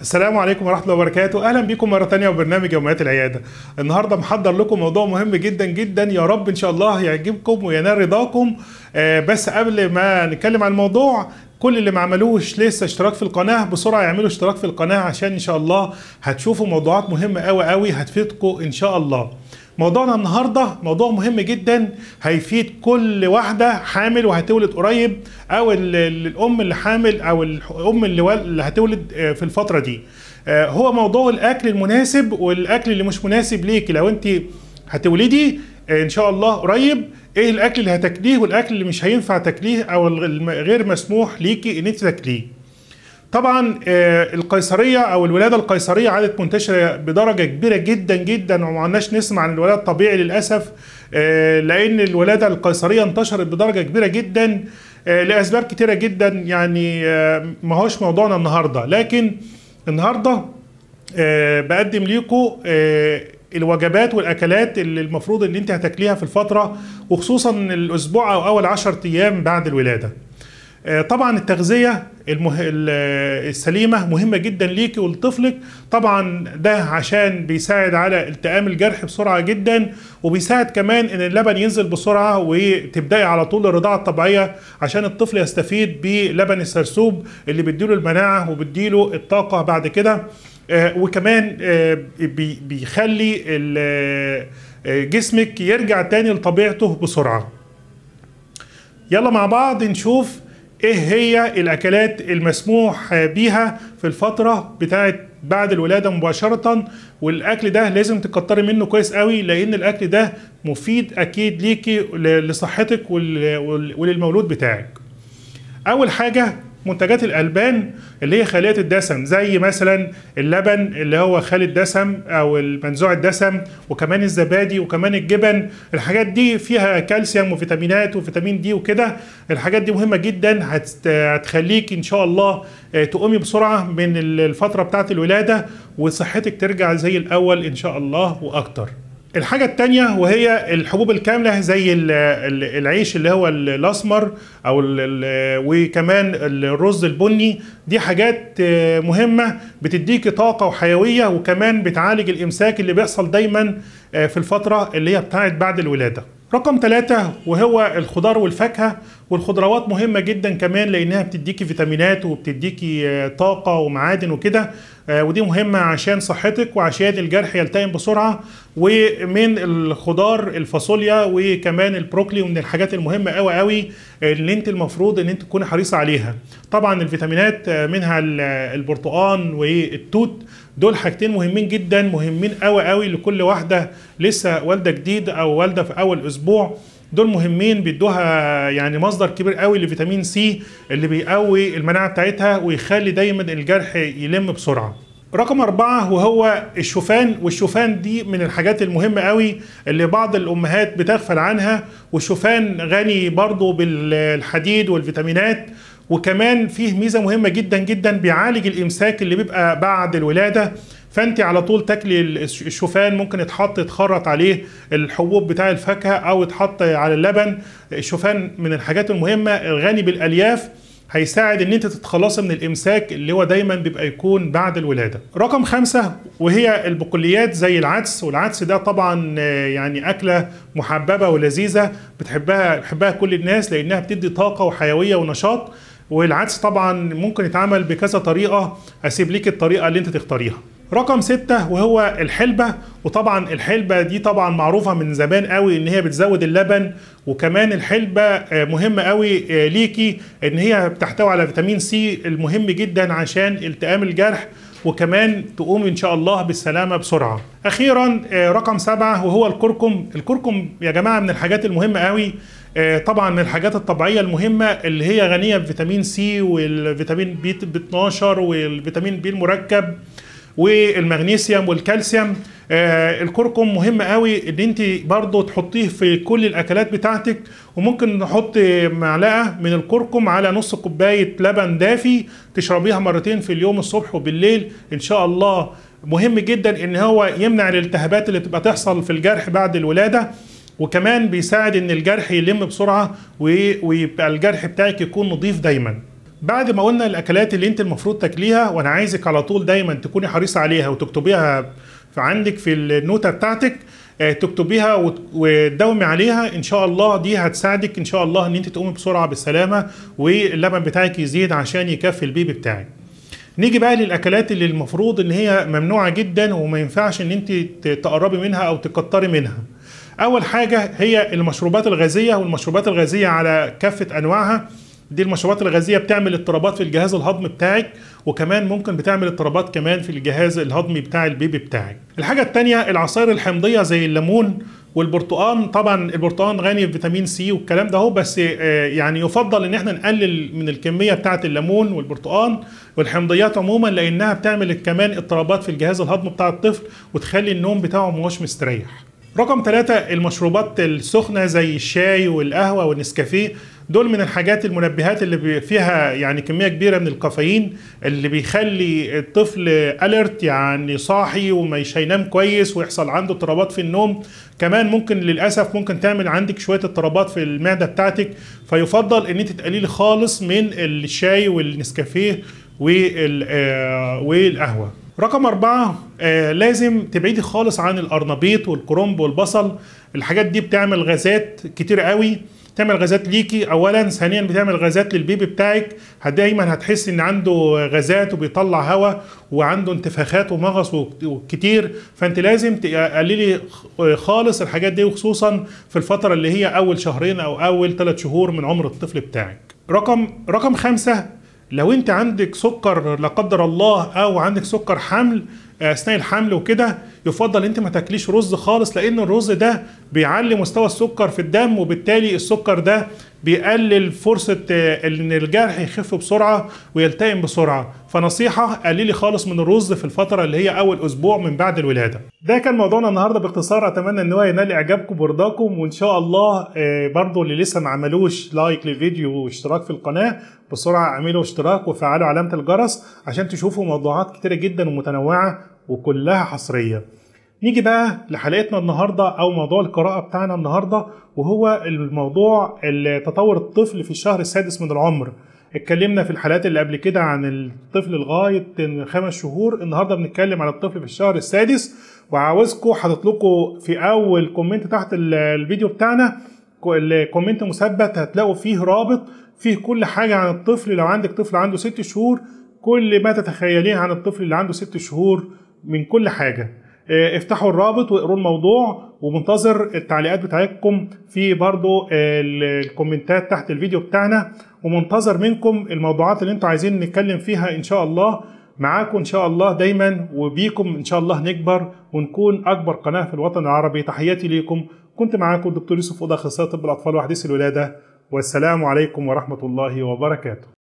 السلام عليكم ورحمة الله وبركاته، أهلا بكم مرة ثانية وبرنامج يوميات العيادة. النهاردة محضر لكم موضوع مهم جدا جدا يا رب إن شاء الله يعجبكم وينال رضاكم. آه، بس قبل ما نتكلم عن الموضوع كل اللي ما عملوش لسه اشتراك في القناة بسرعة يعملوا اشتراك في القناة عشان إن شاء الله هتشوفوا موضوعات مهمة أوي أوي هتفيدكم إن شاء الله. موضوعنا النهارده موضوع مهم جدا هيفيد كل واحده حامل وهتولد قريب او الام اللي حامل او الام اللي هتولد آه، في الفتره دي آه، هو موضوع الاكل المناسب والاكل اللي مش مناسب ليكي لو انت هتولدي آه، ان شاء الله قريب ايه الاكل اللي هتاكليه والاكل اللي مش هينفع تاكليه او غير مسموح ليكي ان انت تاكليه طبعا آه، القيصريه او الولاده القيصريه عادت منتشره بدرجه كبيره جدا جدا وما عندناش نسمع عن الولاده الطبيعي للاسف آه، لان الولاده القيصريه انتشرت بدرجه كبيره جدا آه، لاسباب كتيره جدا يعني ما هوش موضوعنا النهارده لكن النهارده بقدم ليكم الوجبات والاكلات اللي المفروض ان انت هتاكليها في الفتره وخصوصا الاسبوع او اول عشر ايام بعد الولاده آه، طبعا التغذية المه... آه، السليمة مهمة جدا ليكي ولطفلك طبعا ده عشان بيساعد على التئام الجرح بسرعة جدا وبيساعد كمان ان اللبن ينزل بسرعة وتبدأي على طول الرضاعة الطبيعية عشان الطفل يستفيد بلبن السرسوب اللي بيديله المناعة وبيديله الطاقة بعد كده آه، وكمان بيخلي جسمك يرجع تاني لطبيعته بسرعة يلا مع بعض نشوف ايه هي الاكلات المسموح بيها في الفتره بتاعه بعد الولاده مباشره والاكل ده لازم تكتري منه كويس قوي لان الاكل ده مفيد اكيد ليكي لصحتك وللمولود بتاعك اول حاجه منتجات الالبان اللي هي خاليه الدسم زي مثلا اللبن اللي هو خالي الدسم او المنزوع الدسم وكمان الزبادي وكمان الجبن الحاجات دي فيها كالسيوم وفيتامينات وفيتامين دي وكده الحاجات دي مهمه جدا هتخليك ان شاء الله آه، تقومي بسرعه من الفتره بتاعه الولاده وصحتك ترجع زي الاول ان شاء الله واكتر الحاجة التانية وهي الحبوب الكاملة زي العيش اللي هو الأسمر أو وكمان الرز البني دي حاجات مهمة بتديك طاقة وحيوية وكمان بتعالج الإمساك اللي بيحصل دايما آه، في الفترة اللي هي بتاعت بعد الولادة رقم ثلاثة وهو الخضار والفاكهة والخضروات مهمة جدا كمان لأنها بتديكي فيتامينات وبتديكي آه، طاقة ومعادن وكده آه، ودي مهمة عشان صحتك وعشان الجرح يلتئم بسرعة ومن الخضار الفاصوليا وكمان البروكلي ومن الحاجات المهمة قوي قوي اللي انت المفروض ان انت تكوني حريصة عليها طبعا الفيتامينات آه، منها آه، البرتقان والتوت دول حاجتين مهمين جدا مهمين قوي قوي لكل واحدة لسه والدة جديد او والدة في اول اسبوع دول مهمين بيدوها يعني مصدر كبير قوي لفيتامين سي اللي بيقوي المناعه بتاعتها ويخلي دايما الجرح يلم بسرعه رقم أربعة وهو الشوفان والشوفان دي من الحاجات المهمة قوي اللي بعض الأمهات بتغفل عنها والشوفان غني برضو بالحديد والفيتامينات وكمان فيه ميزة مهمة جدا جدا بيعالج الإمساك اللي بيبقى بعد الولادة فانت على طول تاكلي الشوفان ممكن يتحط يتخرط عليه الحبوب بتاع الفاكهه او يتحط على اللبن الشوفان من الحاجات المهمه الغني بالالياف هيساعد ان انت تتخلصي من الامساك اللي هو دايما بيبقى يكون بعد الولاده. رقم خمسة وهي البقوليات زي العدس والعدس ده طبعا آه، يعني اكله محببه ولذيذه بتحبها بتحبها كل الناس لانها بتدي طاقه وحيويه ونشاط والعدس طبعا ممكن يتعمل بكذا طريقه اسيب ليك الطريقه اللي انت تختاريها. رقم ستة وهو الحلبة وطبعا الحلبة دي طبعا معروفة من زمان قوي ان هي بتزود اللبن وكمان الحلبة آه، مهمة قوي آه، ليكي ان هي بتحتوي على فيتامين سي المهم جدا عشان التئام الجرح وكمان تقوم ان شاء الله بالسلامه بسرعه. اخيرا آه، رقم سبعه وهو الكركم، الكركم يا جماعه من الحاجات المهمه قوي طبعا من الحاجات الطبيعيه المهمه اللي هي غنيه بفيتامين سي والفيتامين بي 12 والفيتامين بي المركب والمغنيسيوم والكالسيوم آه الكركم مهم قوي ان انت برضو تحطيه في كل الاكلات بتاعتك وممكن نحط معلقه من الكركم على نص كوبايه لبن دافي تشربيها مرتين في اليوم الصبح وبالليل ان شاء الله مهم جدا ان هو يمنع الالتهابات اللي بتبقى تحصل في الجرح بعد الولاده وكمان بيساعد ان الجرح يلم بسرعه ويبقى الجرح بتاعك يكون نظيف دايما بعد ما قلنا الاكلات اللي انت المفروض تاكليها وانا عايزك على طول دايما تكوني حريصه عليها وتكتبيها عندك في النوتة بتاعتك آه، تكتبيها وتداومي عليها ان شاء الله دي هتساعدك ان شاء الله ان انت تقومي بسرعه بالسلامه واللبن بتاعك يزيد عشان يكفي البيبي بتاعك نيجي بقى للاكلات اللي المفروض ان هي ممنوعه جدا وما ينفعش ان انت تقربي منها او تكتري منها اول حاجه هي المشروبات الغازيه والمشروبات الغازيه على كافه انواعها دي المشروبات الغازيه بتعمل اضطرابات في الجهاز الهضمي بتاعك وكمان ممكن بتعمل اضطرابات كمان في الجهاز الهضمي بتاع البيبي بتاعك الحاجه الثانيه العصائر الحمضيه زي الليمون والبرتقان طبعا البرتقان غني بفيتامين سي والكلام ده هو بس آه، يعني يفضل ان احنا نقلل من الكميه بتاعه الليمون والبرتقان والحمضيات عموما لانها بتعمل كمان اضطرابات في الجهاز الهضمي بتاع الطفل وتخلي النوم بتاعه مش مستريح رقم ثلاثة المشروبات السخنة زي الشاي والقهوة والنسكافيه دول من الحاجات المنبهات اللي فيها يعني كميه كبيره من الكافيين اللي بيخلي الطفل اليرت يعني صاحي ومش هينام كويس ويحصل عنده اضطرابات في النوم كمان ممكن للاسف ممكن تعمل عندك شويه اضطرابات في المعده بتاعتك فيفضل ان انت تقليلي خالص من الشاي والنسكافيه آه، والقهوه رقم أربعة آه، لازم تبعدي خالص عن الأرنبيط والكرنب والبصل الحاجات دي بتعمل غازات كتير قوي تعمل غازات ليكي اولا ثانيا بتعمل غازات للبيبي بتاعك دايما هتحس ان عنده غازات وبيطلع هواء وعنده انتفاخات ومغص وكتير فانت لازم تقللي خالص الحاجات دي وخصوصا في الفتره اللي هي اول شهرين او اول ثلاث شهور من عمر الطفل بتاعك رقم رقم خمسة لو انت عندك سكر لا قدر الله او عندك سكر حمل اثناء آه، الحمل وكده يفضل انت ما تاكليش رز خالص لان الرز ده بيعلي مستوى السكر في الدم وبالتالي السكر ده بيقلل فرصه آه، ان الجرح يخف بسرعه ويلتئم بسرعه فنصيحه قللي خالص من الرز في الفتره اللي هي اول اسبوع من بعد الولاده ده كان موضوعنا النهارده باختصار اتمنى ان هو ينال اعجابكم ورضاكم وان شاء الله آه، برضو اللي لسه ما عملوش لايك للفيديو واشتراك في القناه بسرعه اعملوا اشتراك وفعلوا علامه الجرس عشان تشوفوا موضوعات كتيره جدا ومتنوعه وكلها حصريه نيجي بقى لحلقتنا النهارده او موضوع القراءه بتاعنا النهارده وهو الموضوع تطور الطفل في الشهر السادس من العمر اتكلمنا في الحلقات اللي قبل كده عن الطفل لغايه خمس شهور النهارده بنتكلم على الطفل في الشهر السادس وعاوزكم حاطط لكم في اول كومنت تحت الفيديو بتاعنا الكومنت مثبت هتلاقوا فيه رابط فيه كل حاجه عن الطفل لو عندك طفل عنده ست شهور كل ما تتخيليه عن الطفل اللي عنده ست شهور من كل حاجه آه، افتحوا الرابط واقروا الموضوع ومنتظر التعليقات بتاعتكم في برضو الكومنتات تحت الفيديو بتاعنا ومنتظر منكم الموضوعات اللي انتوا عايزين نتكلم فيها ان شاء الله معاكم ان شاء الله دايما وبيكم ان شاء الله نكبر ونكون اكبر قناه في الوطن العربي تحياتي ليكم كنت معاكم الدكتور يوسف اوضه اخصائي طب الاطفال وحديث الولاده والسلام عليكم ورحمه الله وبركاته